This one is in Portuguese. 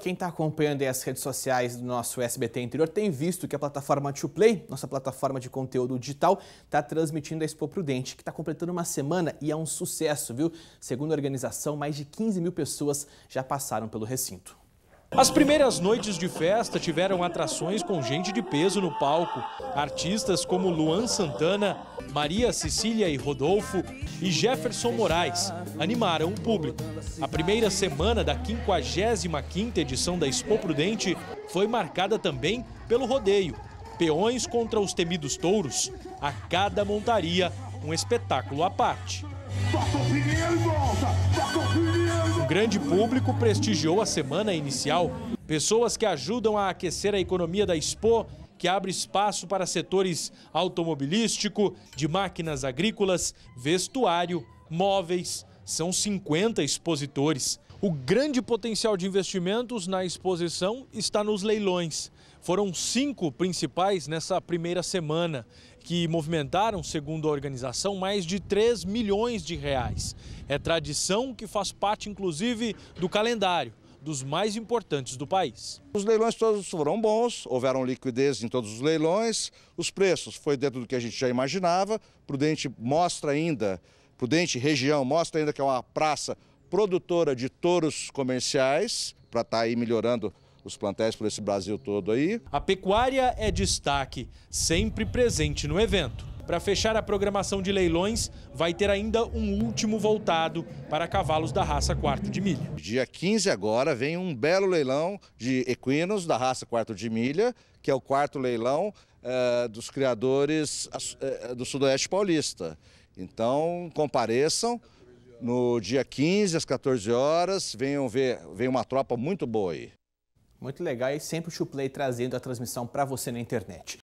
Quem está acompanhando as redes sociais do nosso SBT Interior tem visto que a plataforma Play, nossa plataforma de conteúdo digital, está transmitindo a Expo Prudente, que está completando uma semana e é um sucesso, viu? Segundo a organização, mais de 15 mil pessoas já passaram pelo recinto. As primeiras noites de festa tiveram atrações com gente de peso no palco. Artistas como Luan Santana, Maria Cecília e Rodolfo e Jefferson Moraes animaram o público. A primeira semana da 55ª edição da Expo Prudente foi marcada também pelo rodeio. Peões contra os temidos touros, a cada montaria um espetáculo à parte. Toca o e volta! Toca o grande público prestigiou a semana inicial. Pessoas que ajudam a aquecer a economia da Expo, que abre espaço para setores automobilístico, de máquinas agrícolas, vestuário, móveis. São 50 expositores. O grande potencial de investimentos na exposição está nos leilões. Foram cinco principais nessa primeira semana, que movimentaram, segundo a organização, mais de 3 milhões de reais. É tradição que faz parte, inclusive, do calendário dos mais importantes do país. Os leilões todos foram bons, houveram liquidez em todos os leilões, os preços foi dentro do que a gente já imaginava. Prudente mostra ainda, Prudente região mostra ainda que é uma praça produtora de touros comerciais, para estar tá aí melhorando os plantéis por esse Brasil todo aí. A pecuária é destaque, sempre presente no evento. Para fechar a programação de leilões, vai ter ainda um último voltado para cavalos da raça quarto de milha. Dia 15 agora vem um belo leilão de equinos da raça quarto de milha, que é o quarto leilão eh, dos criadores eh, do Sudoeste Paulista. Então, compareçam no dia 15 às 14 horas, venham ver, vem uma tropa muito boa aí. Muito legal e sempre o Chuplay trazendo a transmissão para você na internet.